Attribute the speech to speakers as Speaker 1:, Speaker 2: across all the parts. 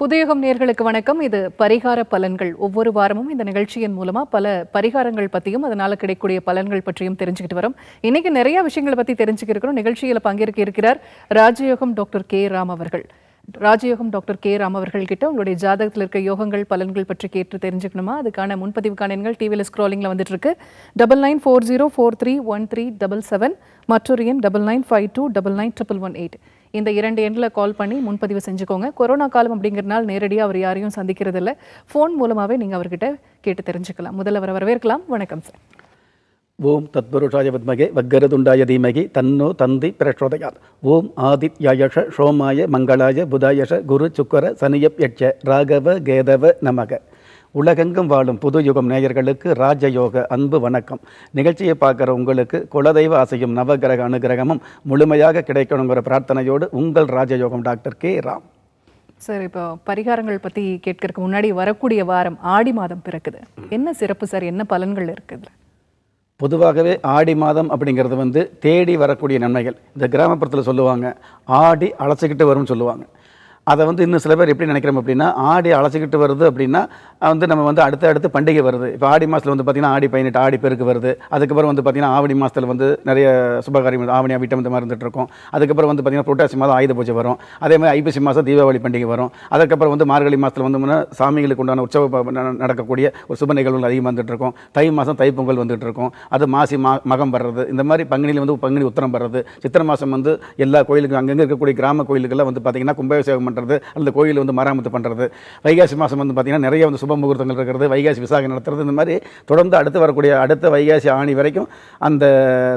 Speaker 1: புதியகம் நேர்களுக்கு வணக்கம் இது பரிகார பலன்கள் ஒவ்வொரு வாரமும் இந்த நிகழ்ச்சியின் மூலமா பல பரிகாரங்கள் பற்றியும் அதனால கிடைக்கக்கூடிய பலன்கள் பற்றியும் தெரிஞ்சுக்கிட்டு வரும் இன்னைக்கு நிறைய விஷயங்களை பத்தி தெரிஞ்சுக்கிறோம் நிகழ்ச்சியில பங்கேற்க இருக்கிறார் ராஜயோகம் டாக்டர் கே ராம் அவர்கள் ராஜயோகம் டாக்டர் கே ராம் அவர்கள் கிட்ட உங்களுடைய ஜாதகத்தில் இருக்க யோகங்கள் பலன்கள் பற்றி கேட்டு தெரிஞ்சுக்கணுமா அதுக்கான முன்பதிவுக்கான எண்கள் டிவியில் ஸ்க்ரோலிங்ல வந்துட்டு இருக்கு double nine four zero four three one three double seven மற்றொரு எண் double nine five two double nine triple one eight இந்த இரண்டு எண்ணில் கால் பண்ணி முன்பதிவு செஞ்சுக்கோங்க கொரோனா காலம் அப்படிங்கிறனால நேரடியாக அவர் யாரையும் சந்திக்கிறதில்ல ஃபோன் மூலமாகவே நீங்கள் அவர்கிட்ட கேட்டு தெரிஞ்சுக்கலாம் முதல்ல வரவேற்கலாம் வணக்கம் சார்
Speaker 2: ஓம் தத்புருஷாய வித்மகே வக்கரதுண்டாய தீமகி தன்னோ தந்தி பிரஷோதயா ஓம் ஆதித்யாயஷ சோமாய மங்களாய புதாயஷ குரு சுக்கர சனியப் யட்ச ராகவ கேதவ நமக உலகெங்கும் வாழும் புது யுகம் நேயர்களுக்கு ராஜயோக அன்பு வணக்கம் நிகழ்ச்சியை பார்க்குற உங்களுக்கு குலதெய்வ ஆசையும் நவகிரக அனுகிரகமும் முழுமையாக கிடைக்கணுங்கிற பிரார்த்தனையோடு உங்கள் ராஜயோகம் டாக்டர் கே
Speaker 1: ராம் சார் இப்போ பரிகாரங்கள் பற்றி கேட்கறதுக்கு முன்னாடி வரக்கூடிய வாரம் ஆடி மாதம் பிறக்குது என்ன சிறப்பு சார் என்ன பலன்கள் இருக்குது
Speaker 2: பொதுவாகவே ஆடி மாதம் அப்படிங்கிறது வந்து தேடி வரக்கூடிய நன்மைகள் இந்த கிராமப்புறத்தில் சொல்லுவாங்க ஆடி அழைச்சிக்கிட்டு வரும்னு சொல்லுவாங்க அதை வந்து இன்னும் சில பேர் எப்படி நினைக்கிறோம் அப்படின்னா ஆடி அழைச்சிக்கிட்டு வருது அப்படின்னா வந்து நம்ம வந்து அடுத்த அடுத்து பண்டிகை வருது இப்போ ஆடி மாதத்தில் வந்து பார்த்திங்கன்னா ஆடி பதினெட்டு ஆடி பெருக்கு வருது அதுக்கப்புறம் வந்து பார்த்திங்கன்னா ஆவணி மாதத்தில் வந்து நிறைய சுபகாரியம் ஆவணி அவிட்டம் இந்த மாதிரி இருந்துகிட்ருக்கோம் அதுக்கப்புறம் வந்து பார்த்திங்கன்னா புரட்டாசி மாதம் ஆயுத பூஜை வரும் அதே மாதிரி ஐப்பசி மாதம் தீபாவளி பண்டிகை வரும் அதுக்கப்புறம் வந்து மார்கழி மாதத்தில் வந்து சாமிகளுக்கு உண்டான உற்சவ நடக்கக்கூடிய ஒரு சுப நிகழ்வுகள் அதிகமாக வந்துட்டுருக்கோம் தை மாதம் தை பொங்கல் இருக்கும் அது மாசி மா மகம் வர்றது இந்த மாதிரி பங்குனியில் வந்து பங்குனி உத்தரம் வர்றது சித்திரை மாதம் வந்து எல்லா கோயிலுக்கும் அங்கங்கே இருக்கக்கூடிய கிராம கோயிலுக்கெல்லாம் வந்து பார்த்திங்கன்னா கும்பாபிஷேகம் பண்ணுறது அந்த கோயில் வந்து மராமத்து பண்ணுறது வைகாசி மாதம் வந்து பார்த்திங்கன்னா நிறைய வந்து சுப முகூர்த்தங்கள் இருக்கிறது வைகாசி விசாகம் நடத்துறது இந்த மாதிரி தொடர்ந்து அடுத்து வரக்கூடிய அடுத்த வைகாசி ஆணி வரைக்கும் அந்த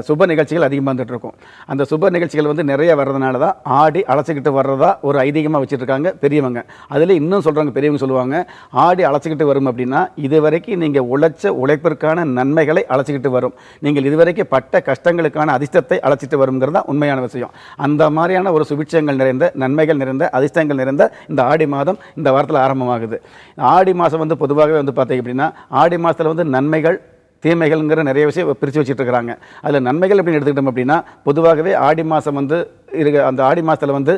Speaker 2: சுப நிகழ்ச்சிகள் அதிகமாக வந்துட்டு இருக்கும் அந்த சுப நிகழ்ச்சிகள் வந்து நிறைய வர்றதுனால தான் ஆடி அழைச்சிக்கிட்டு வர்றதா ஒரு ஐதீகமாக வச்சுருக்காங்க பெரியவங்க அதில் இன்னும் சொல்கிறாங்க பெரியவங்க சொல்லுவாங்க ஆடி அழைச்சிக்கிட்டு வரும் அப்படின்னா இது வரைக்கும் நீங்கள் உழைச்ச உழைப்பிற்கான நன்மைகளை அழைச்சிக்கிட்டு வரும் நீங்கள் இதுவரைக்கும் பட்ட கஷ்டங்களுக்கான அதிர்ஷ்டத்தை அழைச்சிட்டு வருங்கிறது தான் உண்மையான விஷயம் அந்த மாதிரியான ஒரு சுபிட்சங்கள் நிறைந்த நன்மைகள் நிறைந்த அதிர்ஷ்டங்கள் பலன்கள் நிறைந்த இந்த ஆடி மாதம் இந்த வாரத்தில் ஆரம்பமாகுது ஆடி மாதம் வந்து பொதுவாகவே வந்து பார்த்தீங்க அப்படின்னா ஆடி மாதத்தில் வந்து நன்மைகள் தீமைகள்ங்கிற நிறைய விஷயம் பிரித்து வச்சுட்டு இருக்கிறாங்க அதில் நன்மைகள் எப்படின்னு எடுத்துக்கிட்டோம் அப்படின்னா பொதுவாகவே ஆடி மாதம் வந்து இருக்க அந்த ஆடி மாதத்தில் வந்து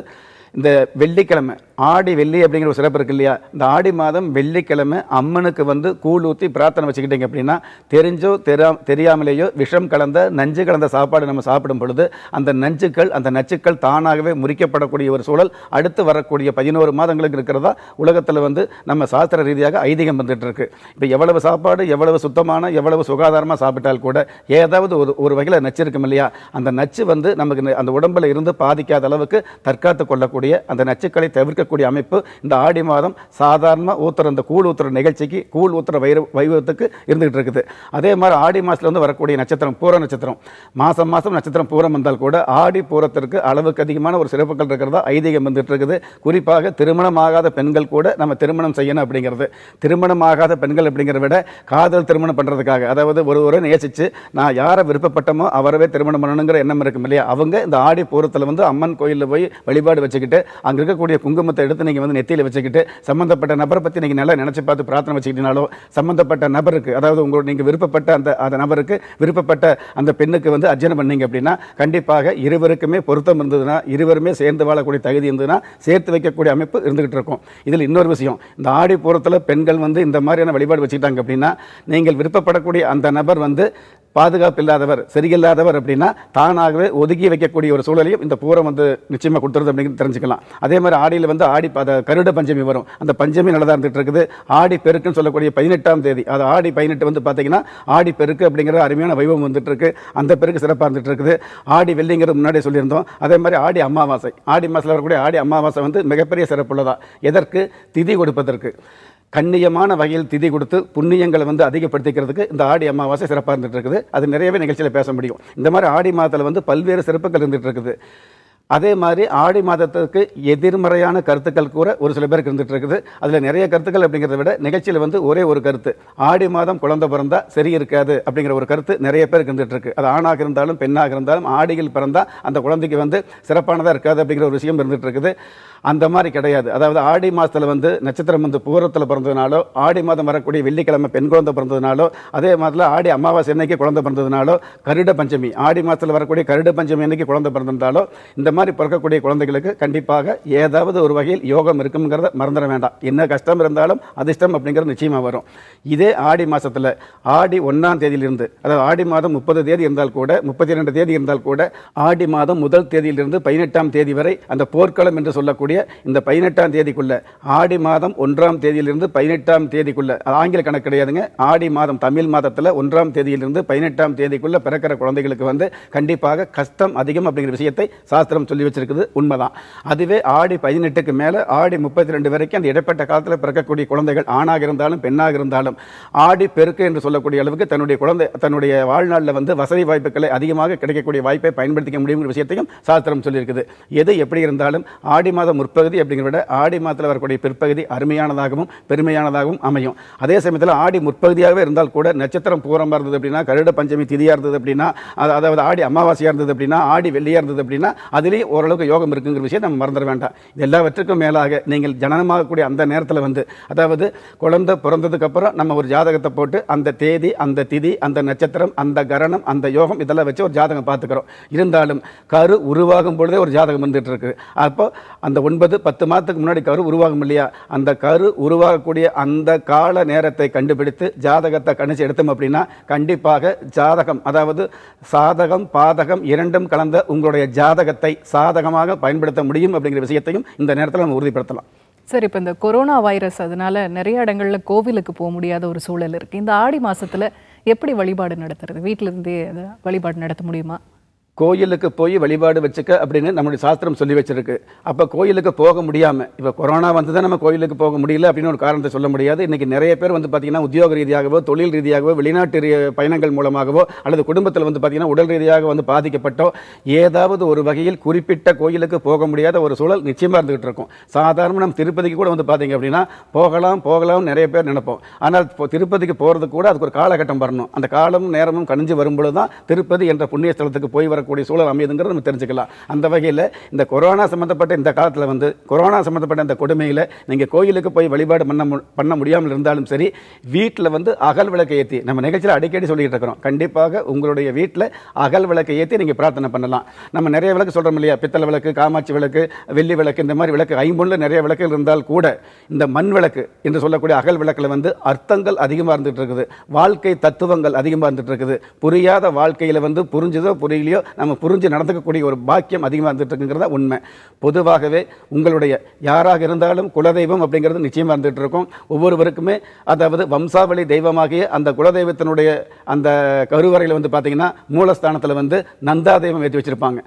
Speaker 2: இந்த வெள்ளிக்கிழமை ஆடி வெள்ளி அப்படிங்கிற ஒரு சிறப்பு இருக்குது இல்லையா இந்த ஆடி மாதம் வெள்ளிக்கிழமை அம்மனுக்கு வந்து கூழ் ஊற்றி பிரார்த்தனை வச்சுக்கிட்டிங்க அப்படின்னா தெரிஞ்சோ தெரா தெரியாமலேயோ விஷம் கலந்த நஞ்சு கலந்த சாப்பாடு நம்ம சாப்பிடும் பொழுது அந்த நஞ்சுக்கள் அந்த நச்சுக்கள் தானாகவே முறிக்கப்படக்கூடிய ஒரு சூழல் அடுத்து வரக்கூடிய பதினோரு மாதங்களுக்கு இருக்கிறதா உலகத்தில் வந்து நம்ம சாஸ்திர ரீதியாக ஐதீகம் வந்துட்டு இருக்கு இப்போ எவ்வளவு சாப்பாடு எவ்வளவு சுத்தமான எவ்வளவு சுகாதாரமாக சாப்பிட்டால் கூட ஏதாவது ஒரு ஒரு வகையில் நச்சு இருக்கும் இல்லையா அந்த நச்சு வந்து நமக்கு அந்த உடம்பில் இருந்து பாதிக்காத அளவுக்கு தற்காத்து கொள்ளக்கூடிய அந்த நச்சுக்களை தவிர்க்க இருக்கக்கூடிய அமைப்பு இந்த ஆடி மாதம் சாதாரண ஊத்துற இந்த கூழ் ஊத்துற நிகழ்ச்சிக்கு கூழ் ஊத்துற வைர வைபவத்துக்கு இருந்துகிட்டு இருக்குது அதே மாதிரி ஆடி மாதத்தில் வந்து வரக்கூடிய நட்சத்திரம் பூர நட்சத்திரம் மாதம் மாதம் நட்சத்திரம் பூரம் வந்தால் கூட ஆடி பூரத்திற்கு அளவுக்கு அதிகமான ஒரு சிறப்புகள் இருக்கிறதா ஐதீகம் வந்துட்டு இருக்குது குறிப்பாக திருமணம் ஆகாத பெண்கள் கூட நம்ம திருமணம் செய்யணும் அப்படிங்கிறது திருமணம் ஆகாத பெண்கள் அப்படிங்கிறத விட காதல் திருமணம் பண்ணுறதுக்காக அதாவது ஒருவரை நேசித்து நான் யாரை விருப்பப்பட்டமோ அவரவே திருமணம் பண்ணணுங்கிற எண்ணம் இருக்கும் இல்லையா அவங்க இந்த ஆடி பூரத்தில் வந்து அம்மன் கோயிலில் போய் வழிபாடு வச்சுக்கிட்டு அங்கே இருக்கக்கூடிய குங்குமத்தை குடும்பத்தை எடுத்து நீங்கள் வந்து நெத்தியில் வச்சுக்கிட்டு சம்மந்தப்பட்ட நபரை பற்றி நீங்கள் நல்லா நினச்சி பார்த்து பிரார்த்தனை வச்சுக்கிட்டீங்கனாலோ சம்மந்தப்பட்ட நபருக்கு அதாவது உங்களோட நீங்கள் விருப்பப்பட்ட அந்த அந்த நபருக்கு விருப்பப்பட்ட அந்த பெண்ணுக்கு வந்து அர்ஜனை பண்ணீங்க அப்படின்னா கண்டிப்பாக இருவருக்குமே பொருத்தம் இருந்ததுன்னா இருவருமே சேர்ந்து வாழக்கூடிய தகுதி இருந்ததுன்னா சேர்த்து வைக்கக்கூடிய அமைப்பு இருந்துகிட்டு இருக்கும் இதில் இன்னொரு விஷயம் இந்த ஆடி பூரத்தில் பெண்கள் வந்து இந்த மாதிரியான வழிபாடு வச்சுக்கிட்டாங்க அப்படின்னா நீங்கள் விருப்பப்படக்கூடிய அந்த நபர் வந்து பாதுகாப்பு இல்லாதவர் சரியில்லாதவர் அப்படின்னா தானாகவே ஒதுக்கி வைக்கக்கூடிய ஒரு சூழலையும் இந்த பூரம் வந்து நிச்சயமாக கொடுத்துருது அப்படிங்கிறது தெரிஞ்சுக்கலாம் அதே மாதிரி ஆடியில் வந்து ஆடி அந்த கருட பஞ்சமி வரும் அந்த பஞ்சமி நல்லதாக இருந்துகிட்டு இருக்குது ஆடி பெருக்குன்னு சொல்லக்கூடிய பதினெட்டாம் தேதி அது ஆடி பதினெட்டு வந்து பார்த்தீங்கன்னா ஆடி பெருக்கு அப்படிங்கிற அருமையான வைபவம் வந்துட்டு இருக்கு அந்த பெருக்கு சிறப்பாக இருந்துட்டு இருக்குது ஆடி வெள்ளிங்கிறது முன்னாடி சொல்லியிருந்தோம் அதே மாதிரி ஆடி அமாவாசை ஆடி மாதத்தில் வரக்கூடிய ஆடி அமாவாசை வந்து மிகப்பெரிய சிறப்புள்ளதா எதற்கு திதி கொடுப்பதற்கு கண்ணியமான வகையில் திதி கொடுத்து புண்ணியங்களை வந்து அதிகப்படுத்திக்கிறதுக்கு இந்த ஆடி அமாவாசை சிறப்பாக இருந்துட்டு இருக்குது அது நிறையவே நிகழ்ச்சியில் பேச முடியும் இந்த மாதிரி ஆடி மாதத்தில் வந்து பல்வேறு சிறப்புகள் இருந்துட்டு இருக்குது அதே மாதிரி ஆடி மாதத்துக்கு எதிர்மறையான கருத்துக்கள் கூட ஒரு சில பேருக்கு இருந்துட்டு இருக்குது அதில் நிறைய கருத்துக்கள் அப்படிங்கிறத விட நிகழ்ச்சியில் வந்து ஒரே ஒரு கருத்து ஆடி மாதம் குழந்தை பிறந்தா சரி இருக்காது அப்படிங்கிற ஒரு கருத்து நிறைய பேருக்கு இருந்துட்டு இருக்கு அது ஆணாக இருந்தாலும் பெண்ணாக இருந்தாலும் ஆடியில் பிறந்தால் அந்த குழந்தைக்கு வந்து சிறப்பானதாக இருக்காது அப்படிங்கிற ஒரு விஷயம் இருந்துட்டு இருக்குது அந்த மாதிரி கிடையாது அதாவது ஆடி மாதத்தில் வந்து நட்சத்திரம் வந்து பூரத்தில் பிறந்ததுனாலோ ஆடி மாதம் வரக்கூடிய வெள்ளிக்கிழமை பெண் குழந்தை பிறந்ததுனாலோ அதே மாதத்தில் ஆடி அமாவாசை அன்னைக்கு குழந்தை பிறந்ததுனாலோ கருட பஞ்சமி ஆடி மாதத்தில் வரக்கூடிய கருட பஞ்சமி என்னைக்கு குழந்தை பிறந்திருந்தாலோ இந்த மாதிரி பிறக்கக்கூடிய குழந்தைகளுக்கு கண்டிப்பாக ஏதாவது ஒரு வகையில் யோகம் இருக்குங்கிறத மறந்துட வேண்டாம் என்ன கஷ்டம் இருந்தாலும் அதிர்ஷ்டம் அப்படிங்கிறது நிச்சயமாக வரும் இதே ஆடி மாதத்தில் ஆடி ஒன்றாம் தேதியிலிருந்து அதாவது ஆடி மாதம் முப்பது தேதி இருந்தால் கூட முப்பத்தி ரெண்டு தேதி இருந்தால் கூட ஆடி மாதம் முதல் தேதியிலிருந்து பதினெட்டாம் தேதி வரை அந்த போர்க்களம் என்று சொல்லக்கூடிய வரக்கூடிய இந்த பதினெட்டாம் தேதிக்குள்ள ஆடி மாதம் ஒன்றாம் தேதியிலிருந்து பதினெட்டாம் தேதிக்குள்ள ஆங்கில கணக்கு கிடையாதுங்க ஆடி மாதம் தமிழ் மாதத்தில் ஒன்றாம் தேதியிலிருந்து பதினெட்டாம் தேதிக்குள்ள பிறக்கிற குழந்தைகளுக்கு வந்து கண்டிப்பாக கஷ்டம் அதிகம் அப்படிங்கிற விஷயத்தை சாஸ்திரம் சொல்லி வச்சிருக்குது உண்மைதான் அதுவே ஆடி பதினெட்டுக்கு மேலே ஆடி முப்பத்தி ரெண்டு வரைக்கும் அந்த இடைப்பட்ட காலத்தில் பிறக்கக்கூடிய குழந்தைகள் ஆணாக இருந்தாலும் பெண்ணாக இருந்தாலும் ஆடி பெருக்கு என்று சொல்லக்கூடிய அளவுக்கு தன்னுடைய குழந்தை தன்னுடைய வாழ்நாளில் வந்து வசதி வாய்ப்புகளை அதிகமாக கிடைக்கக்கூடிய வாய்ப்பை பயன்படுத்திக்க முடியும் விஷயத்தையும் சாஸ்திரம் சொல்லியிருக்குது எது எப்படி இருந்தாலும் ஆடி மாதம் முற்பகுதி அப்படிங்கிறத விட ஆடி மாதத்தில் வரக்கூடிய பிற்பகுதி அருமையானதாகவும் பெருமையானதாகவும் அமையும் அதே சமயத்தில் ஆடி முற்பகுதியாகவே இருந்தால் கூட நட்சத்திரம் பூரமாக இருந்தது அப்படின்னா கருட பஞ்சமி திதியாக இருந்தது அப்படின்னா அதாவது ஆடி அமாவாசையாக இருந்தது அப்படின்னா ஆடி வெள்ளியாக இருந்தது அப்படின்னா அதுலேயும் ஓரளவுக்கு யோகம் இருக்குங்கிற விஷயம் நம்ம மறந்துட வேண்டாம் எல்லாவற்றுக்கும் மேலாக நீங்கள் ஜனனமாகக்கூடிய அந்த நேரத்தில் வந்து அதாவது குழந்தை பிறந்ததுக்கப்புறம் நம்ம ஒரு ஜாதகத்தை போட்டு அந்த தேதி அந்த திதி அந்த நட்சத்திரம் அந்த கரணம் அந்த யோகம் இதெல்லாம் வச்சு ஒரு ஜாதகம் பார்த்துக்கிறோம் இருந்தாலும் கரு உருவாகும் பொழுதே ஒரு ஜாதகம் வந்துட்டு இருக்கு அப்போ அந்த ஒன்பது பத்து மாதத்துக்கு முன்னாடி கரு உருவாகும் இல்லையா அந்த கரு உருவாகக்கூடிய அந்த கால நேரத்தை கண்டுபிடித்து ஜாதகத்தை கணிச்சு எடுத்தோம் அப்படின்னா கண்டிப்பாக ஜாதகம் அதாவது சாதகம் பாதகம் இரண்டும் கலந்த உங்களுடைய ஜாதகத்தை சாதகமாக பயன்படுத்த முடியும் அப்படிங்கிற விஷயத்தையும் இந்த நேரத்தில் நம்ம உறுதிப்படுத்தலாம்
Speaker 1: சார் இப்போ இந்த கொரோனா வைரஸ் அதனால நிறைய இடங்களில் கோவிலுக்கு போக முடியாத ஒரு சூழல் இருக்குது இந்த ஆடி மாதத்தில் எப்படி வழிபாடு நடத்துறது வீட்டிலிருந்தே வழிபாடு நடத்த முடியுமா
Speaker 2: கோயிலுக்கு போய் வழிபாடு வச்சுக்க அப்படின்னு நம்முடைய சாஸ்திரம் சொல்லி வச்சிருக்கு அப்போ கோயிலுக்கு போக முடியாமல் இப்போ கொரோனா வந்து தான் நம்ம கோயிலுக்கு போக முடியல அப்படின்னு ஒரு காரணத்தை சொல்ல முடியாது இன்றைக்கி நிறைய பேர் வந்து பார்த்திங்கன்னா உத்தியோக ரீதியாகவோ தொழில் ரீதியாகவோ வெளிநாட்டு பயணங்கள் மூலமாகவோ அல்லது குடும்பத்தில் வந்து பார்த்திங்கன்னா உடல் ரீதியாக வந்து பாதிக்கப்பட்டோ ஏதாவது ஒரு வகையில் குறிப்பிட்ட கோயிலுக்கு போக முடியாத ஒரு சூழல் நிச்சயமாக இருந்துகிட்டு இருக்கும் சாதாரண நம்ம திருப்பதிக்கு கூட வந்து பார்த்திங்க அப்படின்னா போகலாம் போகலாம்னு நிறைய பேர் நினைப்போம் ஆனால் இப்போ திருப்பதிக்கு போகிறது கூட அதுக்கு ஒரு காலகட்டம் வரணும் அந்த காலமும் நேரமும் கணிஞ்சு வரும்பொழுது தான் திருப்பதி என்ற புண்ணிய ஸ்தலத்துக்கு போய் வர வரக்கூடிய சூழல் அமையுதுங்கிறத நம்ம தெரிஞ்சுக்கலாம் அந்த வகையில் இந்த கொரோனா சம்மந்தப்பட்ட இந்த காலத்தில் வந்து கொரோனா சம்மந்தப்பட்ட இந்த கொடுமையில் நீங்கள் கோயிலுக்கு போய் வழிபாடு பண்ண பண்ண முடியாமல் இருந்தாலும் சரி வீட்டில் வந்து அகல் விளக்கை ஏற்றி நம்ம நிகழ்ச்சியில் அடிக்கடி சொல்லிக்கிட்டு இருக்கிறோம் கண்டிப்பாக உங்களுடைய வீட்டில் அகல் விளக்கை ஏற்றி நீங்கள் பிரார்த்தனை பண்ணலாம் நம்ம நிறைய விளக்கு சொல்கிறோம் இல்லையா பித்தளை விளக்கு காமாட்சி விளக்கு வெள்ளி விளக்கு இந்த மாதிரி விளக்கு ஐம்பொன்னில் நிறைய விளக்குகள் இருந்தால் கூட இந்த மண் விளக்கு என்று சொல்லக்கூடிய அகல் விளக்கில் வந்து அர்த்தங்கள் அதிகமாக இருந்துகிட்டு இருக்குது வாழ்க்கை தத்துவங்கள் அதிகமாக இருந்துகிட்டு இருக்குது புரியாத வாழ்க்கையில் வந்து புரிஞ்சதோ புரியலையோ நம்ம புரிஞ்சு நடந்துக்கக்கூடிய ஒரு பாக்கியம் அதிகமாக இருந்துகிட்ருக்குங்கிறத உண்மை பொதுவாகவே உங்களுடைய யாராக இருந்தாலும் குலதெய்வம் அப்படிங்கிறது நிச்சயமாக இருந்துகிட்டு இருக்கும் ஒவ்வொருவருக்குமே அதாவது வம்சாவளி தெய்வமாகிய அந்த குலதெய்வத்தினுடைய அந்த கருவறையில் வந்து பார்த்திங்கன்னா மூலஸ்தானத்தில் வந்து நந்தா தெய்வம் ஏற்றி வச்சுருப்பாங்க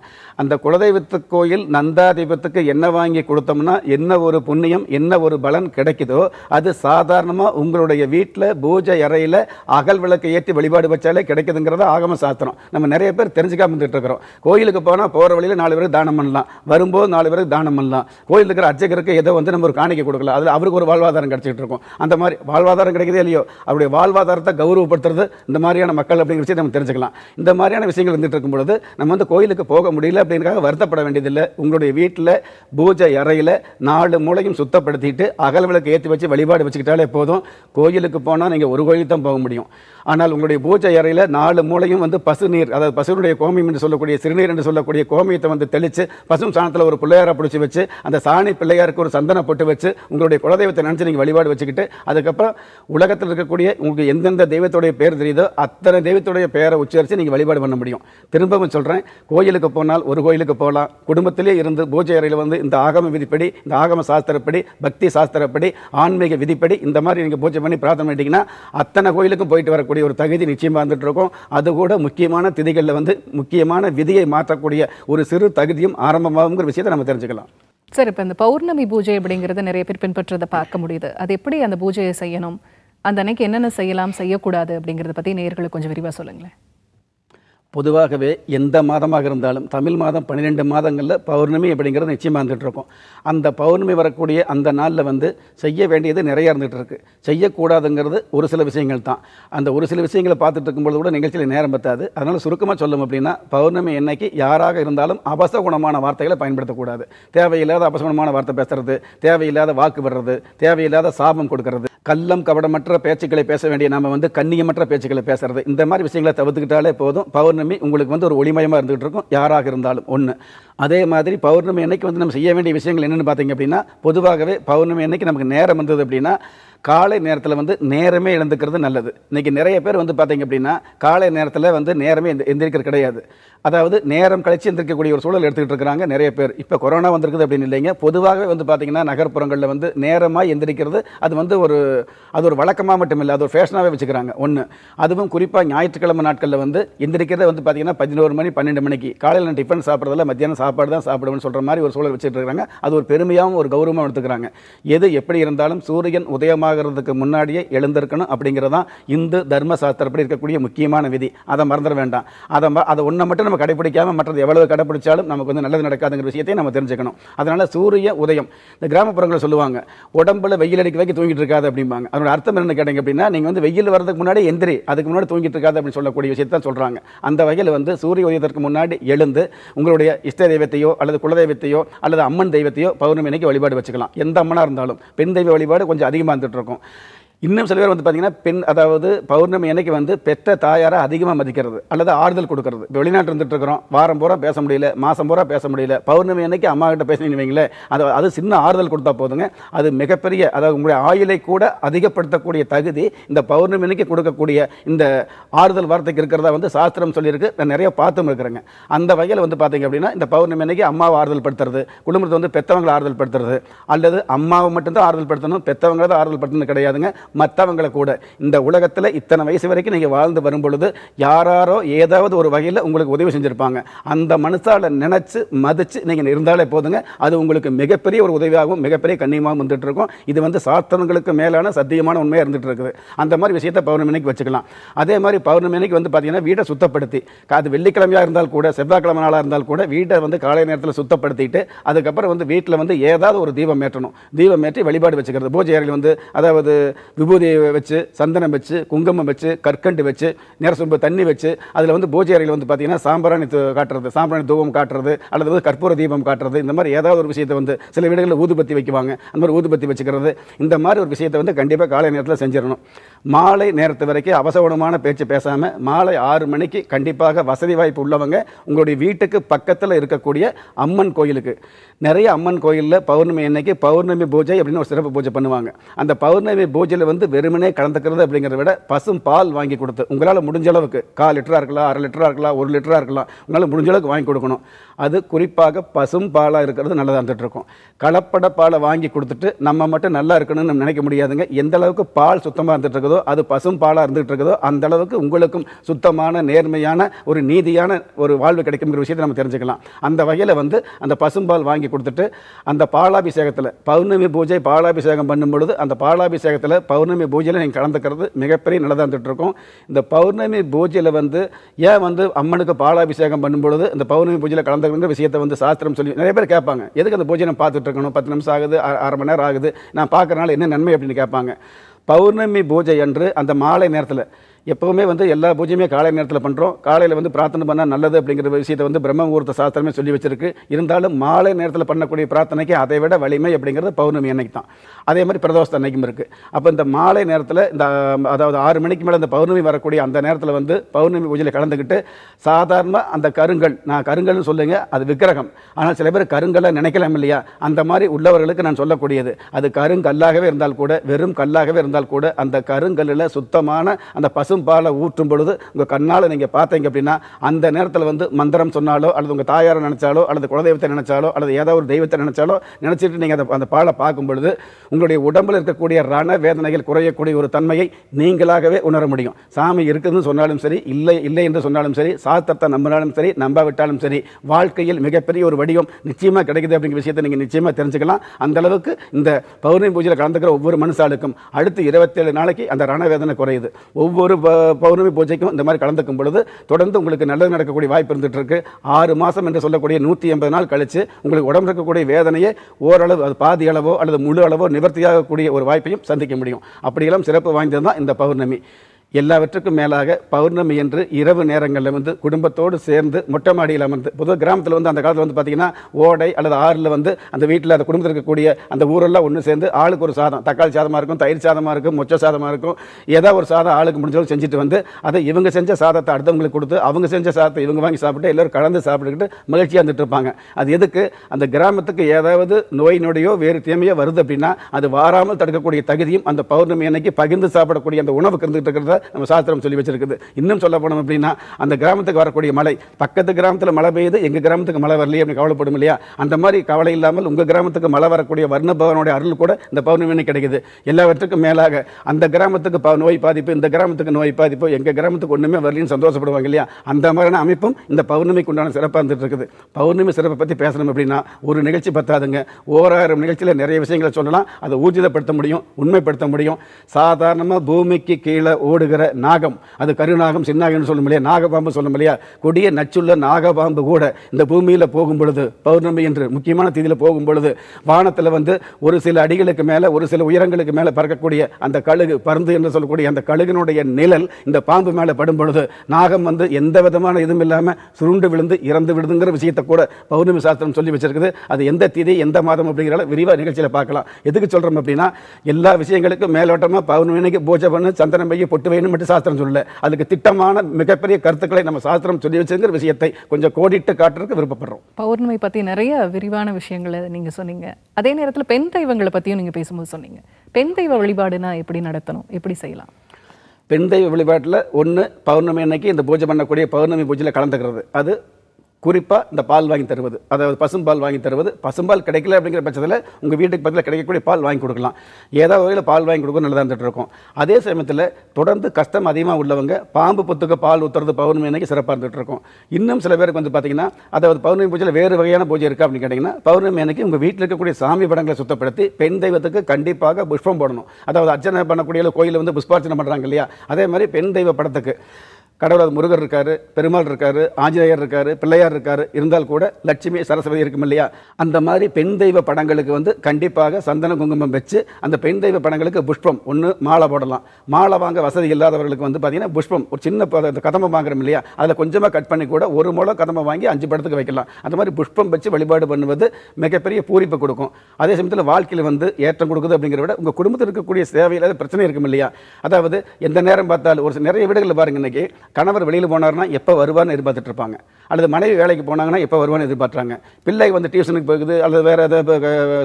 Speaker 2: அந்த குலதெய்வத்து கோயில் நந்தா தெய்வத்துக்கு என்ன வாங்கி கொடுத்தோம்னா என்ன ஒரு புண்ணியம் என்ன ஒரு பலன் கிடைக்குதோ அது சாதாரணமாக உங்களுடைய வீட்டில் பூஜை அறையில் அகல் விளக்கு ஏற்றி வழிபாடு வச்சாலே கிடைக்குதுங்கிறத ஆகம சாத்திரம் நம்ம நிறைய பேர் தெரிஞ்சுக்காம இருந்துகிட்டு இருக்கிறோம் கோயிலுக்கு போனால் போகிற வழியில் நாலு பேருக்கு தானம் பண்ணலாம் வரும்போது நாலு பேருக்கு தானம் பண்ணலாம் கோயில் இருக்கிற அர்ச்சகருக்கு எதை வந்து நம்ம ஒரு காணிக்கை கொடுக்கலாம் அதில் அவருக்கு ஒரு வாழ்வாதாரம் கிடச்சிட்டு இருக்கும் அந்த மாதிரி வாழ்வாதாரம் கிடைக்கிறதே இல்லையோ அவருடைய வாழ்வாதாரத்தை கௌரவப்படுத்துறது இந்த மாதிரியான மக்கள் அப்படிங்கிற விஷயத்தை நம்ம தெரிஞ்சுக்கலாம் இந்த மாதிரியான விஷயங்கள் வந்துட்டு இருக்கும் பொழுது நம்ம வந்து கோயிலுக்கு போக முடியல அப்படிங்கிறக்காக வருத்தப்பட வேண்டியதில்லை உங்களுடைய வீட்டில் பூஜை அறையில் நாலு மூளையும் சுத்தப்படுத்திட்டு அகல் விளக்கு ஏற்றி வச்சு வழிபாடு வச்சுக்கிட்டாலே போதும் கோயிலுக்கு போனால் நீங்கள் ஒரு கோயில் தான் போக முடியும் ஆனால் உங்களுடைய பூஜை அறையில் நாலு மூளையும் வந்து பசு நீர் அதாவது பசுனுடைய கோமியம் என்று சொல்லக்கூடிய சிறுநீர் என்று சொல்லக்கூடிய கோமியத்தை வந்து தெளித்து பசும் சாணத்தில் ஒரு பிள்ளையாரை பிடிச்சி வச்சு அந்த சாணி பிள்ளையாருக்கு ஒரு சந்தனம் போட்டு வச்சு உங்களுடைய குலதெய்வத்தை நினச்சி நீங்கள் வழிபாடு வச்சுக்கிட்டு அதுக்கப்புறம் உலகத்தில் இருக்கக்கூடிய உங்களுக்கு எந்தெந்த தெய்வத்துடைய பேர் தெரியுதோ அத்தனை தெய்வத்துடைய பெயரை உச்சரித்து நீங்கள் வழிபாடு பண்ண முடியும் திரும்பவும் சொல்கிறேன் கோயிலுக்கு போனால் ஒரு கோயிலுக்கு போகலாம் குடும்பத்திலே இருந்து பூஜை அறையில் வந்து இந்த ஆகம விதிப்படி இந்த ஆகம சாஸ்திரப்படி பக்தி சாஸ்திரப்படி ஆன்மீக விதிப்படி இந்த மாதிரி நீங்கள் பூஜை பண்ணி பிரார்த்தனை பண்ணிட்டீங்கன்னா அத்தனை கோயிலுக்கும் போயிட்டு வரக்கூடிய ஒரு தகுதி நிச்சயமாக இருந்துகிட்டு இருக்கும் அது கூட முக்கியமான திதிகளில் வந்து முக்கியமான முக்கியமான விதியை மாற்றக்கூடிய ஒரு சிறு தகுதியும் ஆரம்பமாகுங்கிற விஷயத்தை நம்ம தெரிஞ்சுக்கலாம்
Speaker 1: சார் இப்போ இந்த பௌர்ணமி பூஜை அப்படிங்கிறத நிறைய பேர் பின்பற்றுறதை பார்க்க முடியுது அது எப்படி அந்த பூஜையை செய்யணும் அந்த அன்னைக்கு என்னென்ன செய்யலாம் செய்யக்கூடாது அப்படிங்கிறத பற்றி நேர்களை கொஞ்சம் விரிவாக சொல்லுங்களேன்
Speaker 2: பொதுவாகவே எந்த மாதமாக இருந்தாலும் தமிழ் மாதம் பன்னிரெண்டு மாதங்களில் பௌர்ணமி அப்படிங்கிறது நிச்சயமாக இருந்துகிட்ருக்கும் அந்த பௌர்ணமி வரக்கூடிய அந்த நாளில் வந்து செய்ய வேண்டியது நிறையா இருந்துகிட்டு இருக்குது செய்யக்கூடாதுங்கிறது ஒரு சில விஷயங்கள் தான் அந்த ஒரு சில விஷயங்களை பார்த்துட்டு இருக்கும்போது கூட நிகழ்ச்சியில் நேரம் பற்றாது அதனால் சுருக்கமாக சொல்லும் அப்படின்னா பௌர்ணமி என்னைக்கு யாராக இருந்தாலும் அபசகுணமான வார்த்தைகளை பயன்படுத்தக்கூடாது தேவையில்லாத அபசகுணமான வார்த்தை பேசுறது தேவையில்லாத வாக்கு விடுறது தேவையில்லாத சாபம் கொடுக்கறது கள்ளம் கபடமற்ற பேச்சுக்களை பேச வேண்டிய நாம் வந்து கண்ணியமற்ற பேச்சுக்களை பேசுறது இந்த மாதிரி விஷயங்களை தவிர்த்துக்கிட்டாலே போதும் பௌர்ணமி உங்களுக்கு வந்து ஒரு ஒளிமயமாக இருந்துகிட்டு இருக்கும் யாராக இருந்தாலும் ஒன்று அதே மாதிரி பௌர்ணமி அன்னைக்கு வந்து நம்ம செய்ய வேண்டிய விஷயங்கள் என்னென்னு பார்த்தீங்க அப்படின்னா பொதுவாகவே பௌர்ணமி அன்னைக்கு நமக்கு நேரம் வந்தது அப்படின்னா காலை நேரத்தில் வந்து நேரமே எழுந்துக்கிறது நல்லது இன்றைக்கி நிறைய பேர் வந்து பார்த்திங்க அப்படின்னா காலை நேரத்தில் வந்து நேரமே எந்த எந்திரிக்கிறது கிடையாது அதாவது நேரம் கழித்து எந்திரிக்கக்கூடிய ஒரு சூழல் எடுத்துக்கிட்டு இருக்கிறாங்க நிறைய பேர் இப்போ கொரோனா வந்திருக்குது அப்படின்னு இல்லைங்க பொதுவாகவே வந்து பார்த்திங்கன்னா நகர்ப்புறங்களில் வந்து நேரமாக எந்திரிக்கிறது அது வந்து ஒரு அது ஒரு வழக்கமாக மட்டும் இல்லை அது ஒரு ஃபேஷனாகவே வச்சுக்கிறாங்க ஒன்று அதுவும் குறிப்பாக ஞாயிற்றுக்கிழமை நாட்களில் வந்து எந்திரிக்கிறத வந்து பார்த்திங்கன்னா பதினோரு மணி பன்னெண்டு மணிக்கு காலையில் நான் டிஃபன் சாப்பிட்றதில்ல மத்தியானம் சாப்பாடு தான் சாப்பிடுவேன் சொல்கிற மாதிரி ஒரு சூழல் வச்சுட்டு இருக்கிறாங்க அது ஒரு பெருமையாகவும் ஒரு கௌரவமாக எடுத்துக்கிறாங்க எது எப்படி இருந்தாலும் சூரியன் உதயமாக ஆரம்பமாகிறதுக்கு முன்னாடியே எழுந்திருக்கணும் அப்படிங்கிறது தான் இந்து தர்ம சாஸ்திரப்படி இருக்கக்கூடிய முக்கியமான விதி அதை மறந்துட வேண்டாம் அதை அதை ஒன்றை மட்டும் நம்ம கடைபிடிக்காமல் மற்றது எவ்வளவு கடைபிடிச்சாலும் நமக்கு வந்து நல்லது நடக்காதுங்கிற விஷயத்தையும் நம்ம தெரிஞ்சுக்கணும் அதனால் சூரிய உதயம் இந்த கிராமப்புறங்களில் சொல்லுவாங்க உடம்புல வெயில் அடிக்க வைக்க தூங்கிட்டு இருக்காது அப்படிம்பாங்க அதனோட அர்த்தம் என்னென்னு கேட்டீங்க அப்படின்னா நீங்கள் வந்து வெயில் வரதுக்கு முன்னாடி எந்திரி அதுக்கு முன்னாடி தூங்கிட்டு இருக்காது அப்படின்னு சொல்லக்கூடிய விஷயத்தை தான் சொல்கிறாங்க அந்த வகையில் வந்து சூரிய உதயத்திற்கு முன்னாடி எழுந்து உங்களுடைய இஷ்ட தெய்வத்தையோ அல்லது குலதெய்வத்தையோ அல்லது அம்மன் தெய்வத்தையோ பௌர்ணமி அன்னைக்கு வழிபாடு வச்சுக்கலாம் எந்த அம்மனாக இருந்தாலும் பெண் தெய்வ வழிபாடு கொஞ்சம் அதிகமாக இருந்துட்டு போட்டிருக்கோம் இன்னும் சில பேர் வந்து பார்த்திங்கன்னா பெண் அதாவது பௌர்ணமி அன்னைக்கு வந்து பெற்ற தாயாரை அதிகமாக மதிக்கிறது அல்லது ஆறுதல் கொடுக்கறது இப்போ வெளிநாட்டு இருக்கிறோம் வாரம் பூரா பேச முடியல மாதம் பூரா பேச முடியல பௌர்ணமி அன்னைக்கு அம்மா கிட்ட பேசினீங்கன்னு வைங்களேன் அது அது சின்ன ஆறுதல் கொடுத்தா போதுங்க அது மிகப்பெரிய அதாவது உங்களுடைய ஆயுளை கூட அதிகப்படுத்தக்கூடிய தகுதி இந்த பௌர்ணமி அன்னைக்கு கொடுக்கக்கூடிய இந்த ஆறுதல் வார்த்தைக்கு இருக்கிறதா வந்து சாஸ்திரம் சொல்லியிருக்கு நான் நிறைய பார்த்தும் இருக்கிறேங்க அந்த வகையில் வந்து பார்த்திங்க அப்படின்னா இந்த பௌர்ணமி அன்னைக்கு அம்மாவை ஆறுதல் படுத்துறது குடும்பத்தை வந்து பெற்றவங்களை ஆறுதல் படுத்துறது அல்லது அம்மாவை மட்டும்தான் ஆறுதல் படுத்தணும் பெற்றவங்களை தான் ஆறுதல் படுத்தணும் கிடையாதுங்க மற்றவங்களை கூட இந்த உலகத்தில் இத்தனை வயசு வரைக்கும் நீங்கள் வாழ்ந்து வரும் பொழுது யாராரோ ஏதாவது ஒரு வகையில் உங்களுக்கு உதவி செஞ்சுருப்பாங்க அந்த மனுஷால் நினச்சி மதித்து நீங்கள் இருந்தாலே போதுங்க அது உங்களுக்கு மிகப்பெரிய ஒரு உதவியாகவும் மிகப்பெரிய கண்ணியமாகவும் வந்துட்டு இருக்கும் இது வந்து சாத்திரங்களுக்கு மேலான சத்தியமான உண்மையாக இருந்துகிட்டு இருக்குது அந்த மாதிரி விஷயத்தை பௌர்ணமிக்கு வச்சுக்கலாம் அதே மாதிரி பௌர்ணமிக்கு வந்து பார்த்தீங்கன்னா வீட்டை சுத்தப்படுத்தி அது வெள்ளிக்கிழமையாக இருந்தால் கூட செவ்வாய்க்கிழமை நாளாக இருந்தால் கூட வீட்டை வந்து காலை நேரத்தில் சுத்தப்படுத்திட்டு அதுக்கப்புறம் வந்து வீட்டில் வந்து ஏதாவது ஒரு தீபம் ஏற்றணும் தீபம் ஏற்றி வழிபாடு வச்சுக்கிறது பூஜை அறையில் வந்து அதாவது விபூதியை வச்சு சந்தனம் வச்சு குங்குமம் வச்சு கற்கண்டு வச்சு நேரசொம்பு தண்ணி வச்சு அதில் வந்து பூஜை அறையில் வந்து பார்த்தீங்கன்னா சாம்பிராணி காட்டுறது சாம்பிராணி தூபம் காட்டுறது அல்லது வந்து கற்பூர தீபம் காட்டுறது இந்த மாதிரி ஏதாவது ஒரு விஷயத்தை வந்து சில வீடுகளில் ஊதுபத்தி வைக்குவாங்க அந்த மாதிரி ஊதுபத்தி வச்சுக்கிறது இந்த மாதிரி ஒரு விஷயத்தை வந்து கண்டிப்பாக காலை நேரத்தில் செஞ்சிடணும் மாலை நேரத்து வரைக்கும் அவசவனமான பேச்சு பேசாமல் மாலை ஆறு மணிக்கு கண்டிப்பாக வசதி வாய்ப்பு உள்ளவங்க உங்களுடைய வீட்டுக்கு பக்கத்தில் இருக்கக்கூடிய அம்மன் கோயிலுக்கு நிறைய அம்மன் கோயிலில் பௌர்ணமி அன்னைக்கு பௌர்ணமி பூஜை அப்படின்னு ஒரு சிறப்பு பூஜை பண்ணுவாங்க அந்த பௌர்ணமி பூஜையில் வந்து வெறுமனே கலந்துக்கிறது அப்படிங்கிறத விட பசும் பால் வாங்கி கொடுத்து உங்களால் முடிஞ்ச அளவுக்கு கால் லிட்டராக இருக்கலாம் அரை லிட்டராக இருக்கலாம் ஒரு லிட்டராக இருக்கலாம் உங்களால் முடிஞ்ச அளவுக்கு வாங்கி கொடுக்கணும் அது குறிப்பாக பசும் பாலாக இருக்கிறது நல்லதாக இருந்துகிட்ருக்கும் கலப்பட பாலை வாங்கி கொடுத்துட்டு நம்ம மட்டும் நல்லா இருக்கணும்னு நினைக்க முடியாதுங்க எந்த அளவுக்கு பால் சுத்தமாக இருந்துகிட்ருக்குதோ இருக்குதோ அது பசும் பாலாக இருந்துகிட்ருக்குதோ அந்த அளவுக்கு உங்களுக்கும் சுத்தமான நேர்மையான ஒரு நீதியான ஒரு வாழ்வு கிடைக்குங்கிற விஷயத்தை நம்ம தெரிஞ்சுக்கலாம் அந்த வகையில் வந்து அந்த பசும்பால் வாங்கி கொடுத்துட்டு அந்த பாலாபிஷேகத்தில் பௌர்ணமி பூஜை பாலாபிஷேகம் பண்ணும் பொழுது அந்த பாலாபிஷேகத்தில் பௌர்ணமி பூஜையில் நீங்கள் கலந்துக்கிறது மிகப்பெரிய நல்லதாக இருந்துகிட்ருக்கும் இந்த பௌர்ணமி பூஜையில் வந்து ஏன் வந்து அம்மனுக்கு பாலாபிஷேகம் பண்ணும் பொழுது இந்த பௌர்ணமி பூஜையில் கலந்து இருக்கிற விஷயத்தை வந்து சாஸ்திரம் சொல்லி நிறைய பேர் கேட்பாங்க எதுக்கு அந்த பூஜை நான் பார்த்துட்டு இருக்கணும் பத்து நிமிஷம் ஆகுது அரை மணி நேரம் ஆகுது நான் பார்க்குறனால என்ன நன்மை அப்படின்னு கேட்பாங்க பௌர்ணமி பூஜை அன்று அந்த மாலை நேரத்தில் எப்போவுமே வந்து எல்லா பூஜையுமே காலை நேரத்தில் பண்ணுறோம் காலையில் வந்து பிரார்த்தனை பண்ணால் நல்லது அப்படிங்கிற விஷயத்தை வந்து பிரம்ம முகூர்த்த சாஸ்திரமே சொல்லி வச்சிருக்கு இருந்தாலும் மாலை நேரத்தில் பண்ணக்கூடிய பிரார்த்தனைக்கு அதை விட வலிமை அப்படிங்கிறது பௌர்ணமி அன்னைக்கு தான் அதே மாதிரி பிரதோஷ அன்னைக்கும் இருக்குது அப்போ இந்த மாலை நேரத்தில் இந்த அதாவது ஆறு மணிக்கு மேலே இந்த பௌர்ணமி வரக்கூடிய அந்த நேரத்தில் வந்து பௌர்ணமி பூஜையில் கலந்துக்கிட்டு சாதாரணமாக அந்த கருங்கல் நான் கருங்கல்னு சொல்லுங்க அது விக்கிரகம் ஆனால் சில பேர் கருங்கல்லாம் நினைக்கலாம் இல்லையா அந்த மாதிரி உள்ளவர்களுக்கு நான் சொல்லக்கூடியது அது கருங்கல்லாகவே இருந்தால் கூட வெறும் கல்லாகவே இருந்தால் கூட அந்த கருங்கல்லில் சுத்தமான அந்த பசு பாலை ஊற்றும் பொழுது உங்கள் கண்ணால் நீங்கள் பார்த்தீங்க அப்படின்னா அந்த நேரத்தில் வந்து மந்திரம் சொன்னாலோ அல்லது உங்கள் தாயாரை நினச்சாலோ அல்லது குலதெய்வத்தை நினச்சாலோ அல்லது ஏதாவது ஒரு தெய்வத்தை நினச்சாலோ நினச்சிட்டு நீங்கள் அந்த அந்த பாலை பார்க்கும் பொழுது உங்களுடைய உடம்பில் இருக்கக்கூடிய ரண வேதனைகள் குறையக்கூடிய ஒரு தன்மையை நீங்களாகவே உணர முடியும் சாமி இருக்குதுன்னு சொன்னாலும் சரி இல்லை இல்லை என்று சொன்னாலும் சரி சாத்திரத்தை நம்பினாலும் சரி நம்பாவிட்டாலும் சரி வாழ்க்கையில் மிகப்பெரிய ஒரு வடிவம் நிச்சயமாக கிடைக்குது அப்படிங்கிற விஷயத்தை நீங்கள் நிச்சயமாக தெரிஞ்சுக்கலாம் அந்த அளவுக்கு இந்த பௌர்ணமி பூஜையில் கலந்துக்கிற ஒவ்வொரு மனுஷாளுக்கும் அடுத்து இருபத்தேழு நாளைக்கு அந்த ரணவேதனை குறையுது ஒவ்வொரு பௌர்ணமி பூஜைக்கும் இந்த மாதிரி கலந்துக்கும் பொழுது தொடர்ந்து உங்களுக்கு நல்லது நடக்கக்கூடிய வாய்ப்பு இருந்துட்டு இருக்கு ஆறு மாதம் என்று சொல்லக்கூடிய நூற்றி எண்பது நாள் கழிச்சு உங்களுக்கு உடம்பு இருக்கக்கூடிய வேதனையை ஓரளவு அது பாதி அளவோ அல்லது முழு அளவோ நிவர்த்தியாகக்கூடிய ஒரு வாய்ப்பையும் சந்திக்க முடியும் அப்படியெல்லாம் சிறப்பு வாய்ந்தது தான் இந்த பௌர்ணமி எல்லாவற்றுக்கும் மேலாக பௌர்ணமி என்று இரவு நேரங்களில் வந்து குடும்பத்தோடு சேர்ந்து மொட்டை மாடியில் அமர்ந்து பொதுவாக கிராமத்தில் வந்து அந்த காலத்தில் வந்து பார்த்திங்கன்னா ஓடை அல்லது ஆறில் வந்து அந்த வீட்டில் அந்த குடும்பத்தில் இருக்கக்கூடிய அந்த ஊரெல்லாம் ஒன்று சேர்ந்து ஆளுக்கு ஒரு சாதம் தக்காளி சாதமாக இருக்கும் தயிர் சாதமாக இருக்கும் மொச்ச சாதமாக இருக்கும் ஏதோ ஒரு சாதம் ஆளுக்கு முடிஞ்சவங்க செஞ்சுட்டு வந்து அதை இவங்க செஞ்ச சாதத்தை அடுத்தவங்களுக்கு கொடுத்து அவங்க செஞ்ச சாதத்தை இவங்க வாங்கி சாப்பிட்டு எல்லோரும் கலந்து சாப்பிட்டுக்கிட்டு மகிழ்ச்சியாக இருந்துட்டு அது எதுக்கு அந்த கிராமத்துக்கு ஏதாவது நோய் நொடியோ வேறு தீமையோ வருது அப்படின்னா அது வாராமல் தடுக்கக்கூடிய தகுதியும் அந்த பௌர்ணமி அன்னைக்கு பகிர்ந்து சாப்பிடக்கூடிய அந்த உணவுக்கு இருந்துகிட்டு இருக்கிறத நம்ம சாஸ்திரம் சொல்லி வச்சிருக்குது இன்னும் சொல்ல போனோம் அப்படின்னா அந்த கிராமத்துக்கு வரக்கூடிய மழை பக்கத்து கிராமத்தில் மழை பெய்யுது எங்கள் கிராமத்துக்கு மழை வரலையே அப்படின்னு கவலைப்படும் இல்லையா அந்த மாதிரி கவலை இல்லாமல் உங்கள் கிராமத்துக்கு மழை வரக்கூடிய வர்ண பவனுடைய அருள் கூட இந்த பௌர்ணமி கிடைக்குது எல்லாவற்றுக்கும் மேலாக அந்த கிராமத்துக்கு நோய் பாதிப்பு இந்த கிராமத்துக்கு நோய் பாதிப்பு எங்கள் கிராமத்துக்கு ஒன்றுமே வரலன்னு சந்தோஷப்படுவாங்க இல்லையா அந்த மாதிரியான அமைப்பும் இந்த பௌர்ணமிக்கு உண்டான சிறப்பாக இருந்துட்டு இருக்குது பௌர்ணமி சிறப்பை பற்றி பேசணும் அப்படின்னா ஒரு நிகழ்ச்சி பத்தாதுங்க ஓராயிரம் நிகழ்ச்சியில் நிறைய விஷயங்களை சொல்லலாம் அதை ஊர்ஜிதப்படுத்த முடியும் உண்மைப்படுத்த முடியும் சாதாரணமாக பூமிக்கு கீழே ஓடு வருகிற நாகம் அது கருநாகம் சின்னாகம்னு சொல்லும் இல்லையா நாகபாம்பு சொல்லும் இல்லையா கொடிய நச்சுள்ள நாகபாம்பு கூட இந்த பூமியில் போகும் பொழுது பௌர்ணமி என்று முக்கியமான தீதியில் போகும் பொழுது வானத்தில் வந்து ஒரு சில அடிகளுக்கு மேலே ஒரு சில உயரங்களுக்கு மேலே பறக்கக்கூடிய அந்த கழுகு பருந்து என்று சொல்லக்கூடிய அந்த கழுகினுடைய நிழல் இந்த பாம்பு மேலே படும் பொழுது நாகம் வந்து எந்த விதமான இதுவும் இல்லாமல் சுருண்டு விழுந்து இறந்து விடுதுங்கிற விஷயத்தை கூட பௌர்ணமி சாஸ்திரம் சொல்லி வச்சிருக்குது அது எந்த தீதி எந்த மாதம் அப்படிங்கிற விரிவாக நிகழ்ச்சியில் பார்க்கலாம் எதுக்கு சொல்கிறோம் அப்படின்னா எல்லா விஷயங்களுக்கும் மேலோட்டமாக பௌர்ணமி பூஜை பண்ணு சந்திரன் பைய பொட்டு வேணும் என்று சாஸ்திரம் சொல்லல அதுக்கு திட்டமான மிகப்பெரிய கருத்துக்களை நம்ம சாஸ்திரம் சொல்லி வச்சுங்கிற விஷயத்தை கொஞ்சம் கோடிட்டு காட்டுறதுக்கு விருப்பப்படுறோம்
Speaker 1: பௌர்ணமி பற்றி நிறைய விரிவான விஷயங்களை நீங்கள் சொன்னீங்க அதே நேரத்தில் பெண் தெய்வங்களை பற்றியும் நீங்கள் பேசும்போது சொன்னீங்க பெண் தெய்வ வழிபாடுனா எப்படி நடத்தணும் எப்படி செய்யலாம்
Speaker 2: பெண் தெய்வ வழிபாட்டில் ஒன்று பௌர்ணமி அன்னைக்கு இந்த பூஜை பண்ணக்கூடிய பௌர்ணமி பூஜையில் கலந்துக்கிறது அது குறிப்பாக இந்த பால் வாங்கி தருவது அதாவது பசும்பால் வாங்கி தருவது பசும்பால் கிடைக்கல அப்படிங்கிற பட்சத்தில் உங்கள் வீட்டுக்கு பக்கத்தில் கிடைக்கக்கூடிய பால் வாங்கி கொடுக்கலாம் ஏதாவது வகையில் பால் வாங்கி கொடுக்க நல்லா இருந்துகிட்டு இருக்கும் அதே சமயத்தில் தொடர்ந்து கஷ்டம் அதிகமாக உள்ளவங்க பாம்பு புத்துக்கு பால் ஊற்றுறது பௌர்ணமி அன்னைக்கு சிறப்பாக இருந்துகிட்டு இருக்கும் இன்னும் சில பேருக்கு வந்து பார்த்தீங்கன்னா அதாவது பௌர்ணமி பூஜையில் வேறு வகையான பூஜை இருக்குது அப்படின்னு கேட்டிங்கன்னா பௌர்ணமி அன்னைக்கு உங்கள் வீட்டில் இருக்கக்கூடிய சாமி படங்களை சுத்தப்படுத்தி பெண் தெய்வத்துக்கு கண்டிப்பாக புஷ்பம் போடணும் அதாவது அர்ச்சனை பண்ணக்கூடிய கோயிலில் வந்து புஷ்பார்ச்சனை பண்ணுறாங்க இல்லையா அதே மாதிரி பெண் தெய்வ படத்துக்கு கடவுளர் முருகர் இருக்கார் பெருமாள் இருக்கார் ஆஞ்சநேயர் இருக்கார் பிள்ளையார் இருக்கார் இருந்தால் கூட லட்சுமி சரஸ்வதி இருக்கும் இல்லையா அந்த மாதிரி பெண் தெய்வ படங்களுக்கு வந்து கண்டிப்பாக சந்தன குங்குமம் வச்சு அந்த பெண் தெய்வ படங்களுக்கு புஷ்பம் ஒன்று மாலை போடலாம் மாலை வாங்க வசதி இல்லாதவர்களுக்கு வந்து பார்த்திங்கன்னா புஷ்பம் ஒரு சின்ன கதம்பம் வாங்குறோம் இல்லையா அதில் கொஞ்சமாக கட் பண்ணி கூட ஒரு மூலம் கதம்பம் வாங்கி அஞ்சு படத்துக்கு வைக்கலாம் அந்த மாதிரி புஷ்பம் வச்சு வழிபாடு பண்ணுவது மிகப்பெரிய பூரிப்பை கொடுக்கும் அதே சமயத்தில் வாழ்க்கையில் வந்து ஏற்றம் கொடுக்குது அப்படிங்கிற விட உங்கள் குடும்பத்தில் இருக்கக்கூடிய சேவையில் பிரச்சனை இருக்கும் இல்லையா அதாவது எந்த நேரம் பார்த்தாலும் ஒரு நிறைய வீடுகளில் பாருங்கள் இன்றைக்கி கணவர் வெளியில் போனார்னா எப்போ வருவான்னு எதிர்பார்த்துட்டு இருப்பாங்க அல்லது மனைவி வேலைக்கு போனாங்கன்னா எப்போ வருவான்னு எதிர்பார்க்குறாங்க பிள்ளை வந்து டியூஷனுக்கு போயிருக்குது அல்லது வேறு ஏதாவது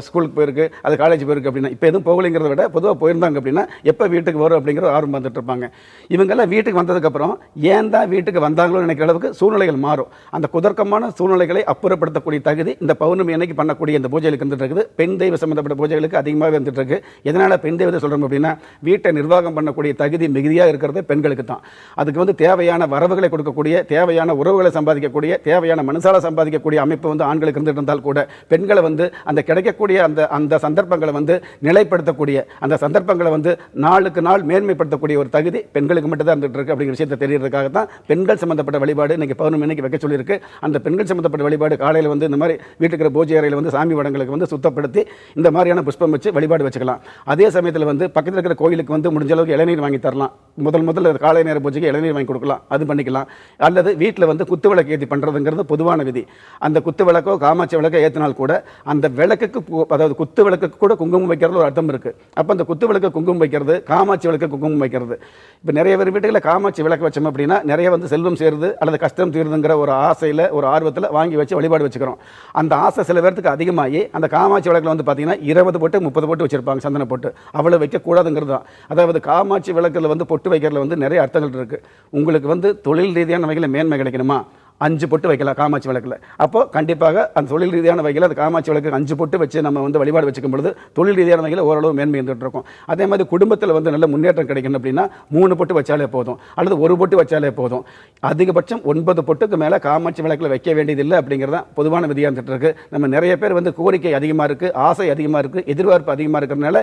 Speaker 2: ஸ்கூலுக்கு போயிருக்கு அது காலேஜ் போயிருக்கு அப்படின்னா இப்போ எதுவும் போகலைங்கிறத விட பொதுவாக போயிருந்தாங்க அப்படின்னா எப்போ வீட்டுக்கு வரும் அப்படிங்கிற ஆர்வம் வந்துட்டு இருப்பாங்க இவங்கெல்லாம் வீட்டுக்கு வந்ததுக்கப்புறம் ஏன் தான் வீட்டுக்கு வந்தாங்களோ நினைக்கிற அளவுக்கு சூழ்நிலைகள் மாறும் அந்த குதர்க்கமான சூழ்நிலைகளை அப்புறப்படுத்தக்கூடிய தகுதி இந்த பௌர்ணமி அன்னைக்கு பண்ணக்கூடிய இந்த பூஜைகளுக்கு வந்துட்டு இருக்குது பெண் தெய்வ சம்மந்தப்பட்ட பூஜைகளுக்கு அதிகமாக வந்துட்டு இருக்கு எதனால் பெண் தெய்வத்தை சொல்கிறோம் அப்படின்னா வீட்டை நிர்வாகம் பண்ணக்கூடிய தகுதி மிகுதியாக இருக்கிறது பெண்களுக்கு தான் அதுக்கு வந்து தேவை தேவையான வரவுகளை கொடுக்கக்கூடிய தேவையான உறவுகளை சம்பாதிக்கக்கூடிய தேவையான மனசால சம்பாதிக்கக்கூடிய அமைப்பு வந்து ஆண்களுக்கு இருந்துட்டு கூட பெண்களை வந்து அந்த கிடைக்கக்கூடிய அந்த அந்த சந்தர்ப்பங்களை வந்து நிலைப்படுத்தக்கூடிய அந்த சந்தர்ப்பங்களை வந்து நாளுக்கு நாள் மேன்மைப்படுத்தக்கூடிய ஒரு தகுதி பெண்களுக்கு மட்டும்தான் இருந்துட்டு இருக்கு அப்படிங்கிற விஷயத்தை தெரியறதுக்காக தான் பெண்கள் சம்பந்தப்பட்ட வழிபாடு இன்னைக்கு பௌர்ணமி இன்னைக்கு வைக்க சொல்லியிருக்கு அந்த பெண்கள் சம்பந்தப்பட்ட வழிபாடு காலையில் வந்து இந்த மாதிரி வீட்டுக்கிற பூஜை அறையில் வந்து சாமி வடங்களுக்கு வந்து சுத்தப்படுத்தி இந்த மாதிரியான புஷ்பம் வச்சு வழிபாடு வச்சுக்கலாம் அதே சமயத்தில் வந்து பக்கத்தில் இருக்கிற கோயிலுக்கு வந்து முடிஞ்ச அளவுக்கு இளநீர் வாங்கி தரலாம் முதல் முதல் காலை நேர பூஜைக்கு இளநீர் வாங்கி கொடுக்கலாம் கொடுக்கலாம் அது பண்ணிக்கலாம் அல்லது வீட்டில் வந்து குத்து விளக்கு ஏற்றி பண்ணுறதுங்கிறது பொதுவான விதி அந்த குத்து விளக்கோ காமாட்சி விளக்கோ ஏற்றினால் கூட அந்த விளக்குக்கு அதாவது குத்து விளக்குக்கு கூட குங்குமம் வைக்கிறது ஒரு அர்த்தம் இருக்குது அப்போ அந்த குத்து விளக்கு குங்குமம் வைக்கிறது காமாட்சி விளக்கு குங்குமம் வைக்கிறது இப்போ நிறைய பேர் வீட்டுகளில் காமாட்சி விளக்கு வச்சோம் அப்படின்னா நிறைய வந்து செல்வம் சேருது அல்லது கஷ்டம் தீருதுங்கிற ஒரு ஆசையில் ஒரு ஆர்வத்தில் வாங்கி வச்சு வழிபாடு வச்சுக்கிறோம் அந்த ஆசை சில பேர்த்துக்கு அதிகமாகி அந்த காமாட்சி விளக்கில் வந்து பார்த்தீங்கன்னா இருபது போட்டு முப்பது போட்டு வச்சுருப்பாங்க சந்தன போட்டு அவ்வளோ வைக்கக்கூடாதுங்கிறது தான் அதாவது காமாட்சி விளக்கில் வந்து பொட்டு வைக்கிறதுல வந்து நிறைய அர்த்தங்கள் இருக்குது உங்களுக்கு உங்களுக்கு வந்து தொழில் ரீதியான வகையில் மேன்மை கிடைக்கணுமா அஞ்சு பொட்டு வைக்கலாம் காமாட்சி விளக்கில் அப்போது கண்டிப்பாக அந்த தொழில் ரீதியான வகையில் அந்த காமாட்சி விளக்கு அஞ்சு பொட்டு வச்சு நம்ம வந்து வழிபாடு வச்சுக்கும் பொழுது தொழில் ரீதியான வகையில் ஓரளவு மேன்மை இருந்துகிட்டு இருக்கும் அதே மாதிரி குடும்பத்தில் வந்து நல்ல முன்னேற்றம் கிடைக்கணும் அப்படின்னா மூணு பொட்டு வச்சாலே போதும் அல்லது ஒரு பொட்டு வச்சாலே போதும் அதிகபட்சம் ஒன்பது பொட்டுக்கு மேலே காமாட்சி விளக்கில் வைக்க வேண்டியதில்லை அப்படிங்கிறத பொதுவான விதியாக இருந்துகிட்டு இருக்குது நம்ம நிறைய பேர் வந்து கோரிக்கை அதிகமாக இருக்குது ஆசை அதிகமாக இருக்குது எதிர்பார்ப்பு அதிகமாக இருக்கிறதுனால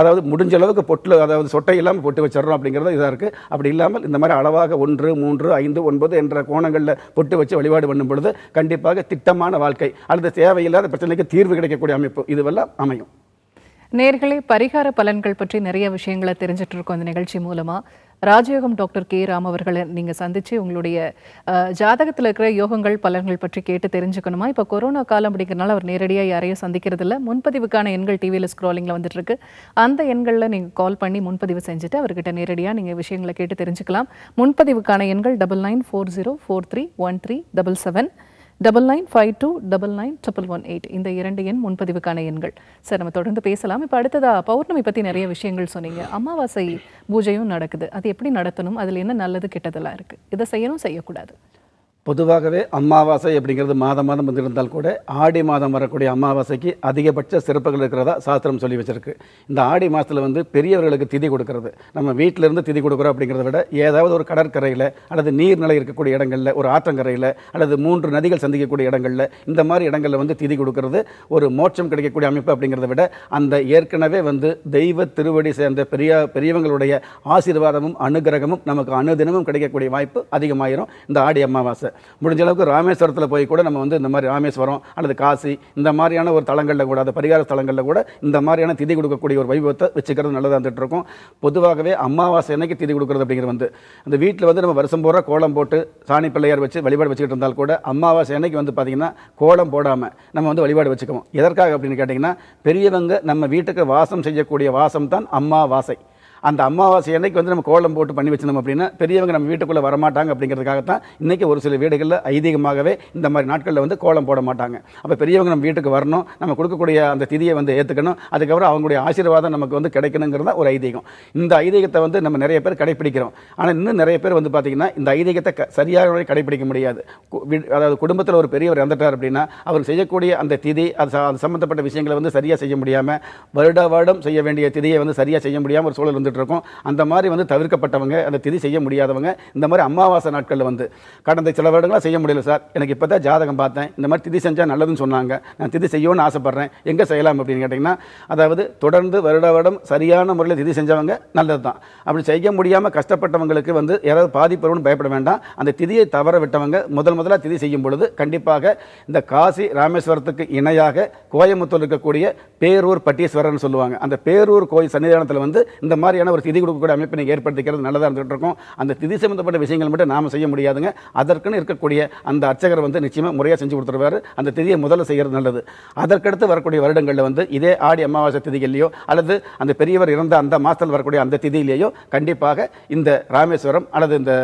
Speaker 2: அதாவது முடிஞ்ச அளவுக்கு பொட்டில் அதாவது சொட்டை இல்லாமல் பொட்டு வச்சிடறோம் அப்படிங்கிறத இதாக இருக்குது அப்படி இல்லாமல் இந்த மாதிரி அளவாக ஒன்று மூன்று ஐந்து ஒன்பது என்ற கோணங்களில் பொட்டு திட்டமிட்டு வச்சு வழிபாடு பண்ணும் பொழுது கண்டிப்பாக திட்டமான வாழ்க்கை அல்லது தேவையில்லாத பிரச்சனைக்கு தீர்வு கிடைக்கக்கூடிய அமைப்பு இதுவெல்லாம் அமையும்
Speaker 1: நேர்களே பரிகார பலன்கள் பற்றி நிறைய விஷயங்களை தெரிஞ்சுட்டு இருக்கோம் இந்த நிகழ்ச்சி மூலமாக ராஜயோகம் டாக்டர் கே ராம் அவர்களை நீங்கள் சந்தித்து உங்களுடைய ஜாதகத்தில் இருக்கிற யோகங்கள் பலன்கள் பற்றி கேட்டு தெரிஞ்சுக்கணுமா இப்போ கொரோனா காலம் அப்படிங்கிறனால அவர் நேரடியாக யாரையும் சந்திக்கிறதில்ல முன்பதிவுக்கான எண்கள் டிவியில் ஸ்க்ராலிங்கில் வந்துட்டுருக்கு அந்த எண்களில் நீங்கள் கால் பண்ணி முன்பதிவு செஞ்சுட்டு அவர்கிட்ட நேரடியாக நீங்கள் விஷயங்களை கேட்டு தெரிஞ்சுக்கலாம் முன்பதிவுக்கான எண்கள் double nine four zero four three one three double seven double nine five two double nine triple one eight இந்த இரண்டு எண் முன்பதிவுக்கான எண்கள் சார் நம்ம தொடர்ந்து பேசலாம் இப்போ அடுத்ததா பௌர்ணமி பற்றி நிறைய விஷயங்கள் சொன்னீங்க அமாவாசை பூஜையும் நடக்குது அது எப்படி நடத்தணும் அதில் என்ன நல்லது கெட்டதெல்லாம் இருக்குது இதை செய்யணும் செய்யக்கூடாது
Speaker 2: பொதுவாகவே அமாவாசை அப்படிங்கிறது மாதம் மாதம் வந்திருந்தால் கூட ஆடி மாதம் வரக்கூடிய அமாவாசைக்கு அதிகபட்ச சிறப்புகள் இருக்கிறதா சாஸ்திரம் சொல்லி வச்சிருக்கு இந்த ஆடி மாதத்தில் வந்து பெரியவர்களுக்கு திதி கொடுக்கறது நம்ம வீட்டிலேருந்து திதி கொடுக்குறோம் அப்படிங்கிறத விட ஏதாவது ஒரு கடற்கரையில் அல்லது நீர்நிலை இருக்கக்கூடிய இடங்களில் ஒரு ஆற்றங்கரையில் அல்லது மூன்று நதிகள் சந்திக்கக்கூடிய இடங்களில் இந்த மாதிரி இடங்களில் வந்து திதி கொடுக்கறது ஒரு மோட்சம் கிடைக்கக்கூடிய அமைப்பு அப்படிங்கிறத விட அந்த ஏற்கனவே வந்து தெய்வ திருவடி சேர்ந்த பெரிய பெரியவங்களுடைய ஆசீர்வாதமும் அனுகிரகமும் நமக்கு அனுதினமும் கிடைக்கக்கூடிய வாய்ப்பு அதிகமாயிரும் இந்த ஆடி அமாவாசை முடிஞ்ச அளவுக்கு ராமேஸ்வரத்தில் போய் கூட நம்ம வந்து இந்த மாதிரி ராமேஸ்வரம் அல்லது காசி இந்த மாதிரியான ஒரு தலங்களில் கூட அந்த பரிகார ஸ்தலங்களில் கூட இந்த மாதிரியான திதி கொடுக்கக்கூடிய ஒரு வைபவத்தை வச்சுக்கிறது நல்லதாக இருந்துகிட்டு இருக்கும் பொதுவாகவே அமாவாசை அன்னைக்கு திதி கொடுக்குறது அப்படிங்கிற வந்து அந்த வீட்டில் வந்து நம்ம வருஷம் பூரா கோலம் போட்டு சாணி பிள்ளையார் வச்சு வழிபாடு வச்சுக்கிட்டு இருந்தால் கூட அமாவாசை அன்னைக்கு வந்து பார்த்திங்கன்னா கோலம் போடாமல் நம்ம வந்து வழிபாடு வச்சுக்குவோம் எதற்காக அப்படின்னு கேட்டிங்கன்னா பெரியவங்க நம்ம வீட்டுக்கு வாசம் செய்யக்கூடிய வாசம் தான் அம்மாவாசை அந்த அமாவாசை அன்னைக்கு வந்து நம்ம கோலம் போட்டு பண்ணி வச்சிருந்தோம் அப்படின்னா பெரியவங்க நம்ம வீட்டுக்குள்ளே வரமாட்டாங்க அப்படிங்கிறதுக்காகத்தான் இன்றைக்கி ஒரு சில வீடுகளில் ஐதீகமாகவே இந்த மாதிரி நாட்களில் வந்து கோலம் போட மாட்டாங்க அப்போ பெரியவங்க நம்ம வீட்டுக்கு வரணும் நம்ம கொடுக்கக்கூடிய அந்த திதியை வந்து ஏற்றுக்கணும் அதுக்கப்புறம் அவங்களுடைய ஆசீர்வாதம் நமக்கு வந்து கிடைக்கணுங்கிறத ஒரு ஐதீகம் இந்த ஐதீகத்தை வந்து நம்ம நிறைய பேர் கடைப்பிடிக்கிறோம் ஆனால் இன்னும் நிறைய பேர் வந்து பார்த்திங்கன்னா இந்த ஐதீகத்தை க சரியாக கடைப்பிடிக்க முடியாது அதாவது குடும்பத்தில் ஒரு பெரியவர் இறந்துட்டார் அப்படின்னா அவர் செய்யக்கூடிய அந்த திதி அது அது சம்மந்தப்பட்ட விஷயங்களை வந்து சரியாக செய்ய முடியாமல் வருட வருடம் செய்ய வேண்டிய திதியை வந்து சரியாக செய்ய முடியாமல் ஒரு சூழல் வந்து இருக்கோம் அந்த மாதிரி வந்து தவிர்க்கப்பட்டவங்க அந்த திதி செய்ய முடியாதவங்க இந்த மாதிரி அமாவாசை நாட்களில் வந்து கடந்த சில வருடங்களாக செய்ய முடியல சார் எனக்கு இப்போ தான் ஜாதகம் பார்த்தேன் இந்த மாதிரி திதி செஞ்சால் நல்லதுன்னு சொன்னாங்க நான் திதி செய்யணும்னு ஆசைப்பட்றேன் எங்கே செய்யலாம் அப்படின்னு கேட்டிங்கன்னா அதாவது தொடர்ந்து வருட வருடம் சரியான முறையில் திதி செஞ்சவங்க நல்லது தான் அப்படி செய்ய முடியாமல் கஷ்டப்பட்டவங்களுக்கு வந்து யாராவது பாதிப்பு பயப்பட வேண்டாம் அந்த திதியை தவற விட்டவங்க முதல் முதலாக திதி செய்யும் பொழுது கண்டிப்பாக இந்த காசி ராமேஸ்வரத்துக்கு இணையாக கோயம்புத்தூர் இருக்கக்கூடிய பேரூர் பட்டீஸ்வரர்னு சொல்லுவாங்க அந்த பேரூர் கோயில் சன்னிதானத்தில் வந்து இந்த மாதிரி மாதிரியான ஒரு திதி கொடுக்கக்கூடிய அமைப்பினை ஏற்படுத்திக்கிறது நல்லதாக இருந்துகிட்டு இருக்கும் அந்த திதி சம்மந்தப்பட்ட விஷயங்கள் மட்டும் நாம் செய்ய முடியாதுங்க அதற்குன்னு இருக்கக்கூடிய அந்த அர்ச்சகர் வந்து நிச்சயமாக முறையாக செஞ்சு கொடுத்துருவார் அந்த திதியை முதல்ல செய்கிறது நல்லது அதற்கடுத்து வரக்கூடிய வருடங்களில் வந்து இதே ஆடி அமாவாசை திதிகள்லையோ அல்லது அந்த பெரியவர் இறந்த அந்த மாதத்தில் வரக்கூடிய அந்த திதியிலேயோ கண்டிப்பாக இந்த ராமேஸ்வரம் அல்லது இந்த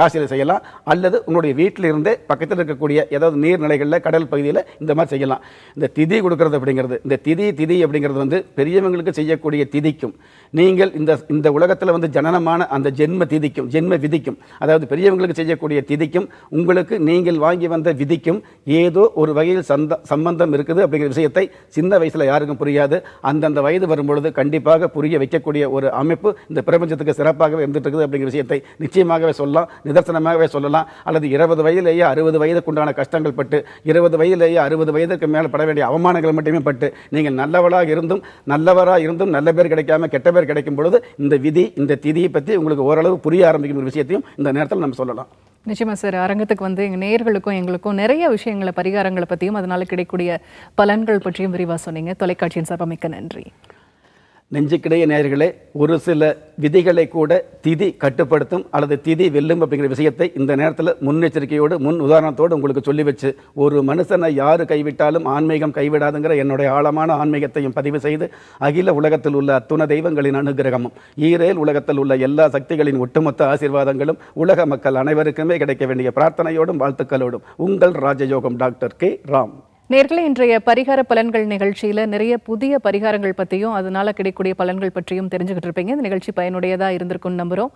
Speaker 2: காசியில் செய்யலாம் அல்லது உன்னுடைய வீட்டில் இருந்தே பக்கத்தில் இருக்கக்கூடிய ஏதாவது நீர்நிலைகளில் கடல் பகுதியில் இந்த மாதிரி செய்யலாம் இந்த திதி கொடுக்கறது அப்படிங்கிறது இந்த திதி திதி அப்படிங்கிறது வந்து பெரியவங்களுக்கு செய்யக்கூடிய திதிக்கும் நீங்கள் இந்த இந்த உலகத்தில் வந்து ஜனனமான அந்த ஜென்ம திதிக்கும் ஜென்ம விதிக்கும் அதாவது பெரியவங்களுக்கு செய்யக்கூடிய திதிக்கும் உங்களுக்கு நீங்கள் வாங்கி வந்த விதிக்கும் ஏதோ ஒரு வகையில் சந்த சம்பந்தம் இருக்குது அப்படிங்கிற விஷயத்தை சின்ன வயசில் யாருக்கும் புரியாது அந்தந்த வயது வரும்பொழுது கண்டிப்பாக புரிய வைக்கக்கூடிய ஒரு அமைப்பு இந்த பிரபஞ்சத்துக்கு சிறப்பாகவே இருந்துட்டு இருக்குது அப்படிங்கிற விஷயத்தை நிச்சயமாகவே சொல்லலாம் நிதர்சனமாகவே சொல்லலாம் அல்லது இருபது வயதிலேயே அறுபது வயதுக்கு உண்டான கஷ்டங்கள் பட்டு இருபது வயதிலேயே அறுபது வயதுக்கு மேலே பட வேண்டிய அவமானங்கள் மட்டுமே பட்டு நீங்கள் நல்லவளாக இருந்தும் நல்லவராக இருந்தும் நல்ல பேர் கிடைக்காம கெட்ட பேர் கிடைக்கும் பொழுது இந்த விதி இந்த திதியை பற்றி உங்களுக்கு ஓரளவு புரிய ஆரம்பிக்கும் ஒரு விஷயத்தையும் இந்த நேரத்தில் நம்ம சொல்லலாம்
Speaker 1: நிச்சயமா சார் அரங்கத்துக்கு வந்து எங்கள் நேர்களுக்கும் எங்களுக்கும் நிறைய விஷயங்களை பரிகாரங்களை பற்றியும் அதனால் கிடைக்கூடிய பலன்கள் பற்றியும் விரிவாக சொன்னீங்க தொலைக்காட்சியின் சார்பாக மிக்க நன்றி
Speaker 2: நெஞ்சுக்கிடைய நேர்களே ஒரு சில விதிகளை கூட திதி கட்டுப்படுத்தும் அல்லது திதி வெல்லும் அப்படிங்கிற விஷயத்தை இந்த நேரத்தில் முன்னெச்சரிக்கையோடு முன் உதாரணத்தோடு உங்களுக்கு சொல்லி வச்சு ஒரு மனுஷனை யார் கைவிட்டாலும் ஆன்மீகம் கைவிடாதுங்கிற என்னுடைய ஆழமான ஆன்மீகத்தையும் பதிவு செய்து அகில உலகத்தில் உள்ள அத்துண தெய்வங்களின் அனுகிரகமும் ஈரேல் உலகத்தில் உள்ள எல்லா சக்திகளின் ஒட்டுமொத்த ஆசீர்வாதங்களும் உலக மக்கள் அனைவருக்குமே கிடைக்க வேண்டிய பிரார்த்தனையோடும் வாழ்த்துக்களோடும் உங்கள் ராஜயோகம் டாக்டர் கே ராம்
Speaker 1: நேர்களை இன்றைய பரிகார பலன்கள் நிகழ்ச்சியில் நிறைய புதிய பரிகாரங்கள் பற்றியும் அதனால் கிடைக்கக்கூடிய பலன்கள் பற்றியும் தெரிஞ்சுக்கிட்டு இருப்பீங்க இந்த நிகழ்ச்சி பயனுடையதாக இருந்திருக்கும்னு நம்புகிறோம்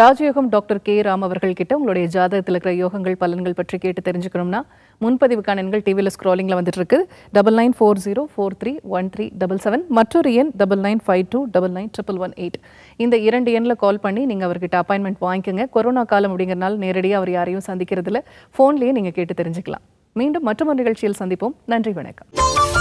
Speaker 1: ராஜயோகம் டாக்டர் கே ராம் அவர்கள் கிட்ட உங்களுடைய ஜாதகத்தில் இருக்கிற யோகங்கள் பலன்கள் பற்றி கேட்டு தெரிஞ்சுக்கணும்னா முன்பதிவுக்கான எண்கள் டிவியில் ஸ்க்ரோலிங்கில் வந்துட்டு இருக்கு double nine four zero four three one three double seven மற்றொரு எண் double nine five two double nine triple one eight இந்த இரண்டு எண்ணில் கால் பண்ணி நீங்கள் அவர்கிட்ட அப்பாயின்மெண்ட் வாங்கிக்கோங்க கொரோனா காலம் அப்படிங்கிறனால நேரடியாக அவர் யாரையும் சந்திக்கிறதுல ஃபோன்லேயே நீங்கள் கேட்டு தெரிஞ்சுக்கலாம் மீண்டும் மற்றொரு நிகழ்ச்சியில் சந்திப்போம் நன்றி வணக்கம்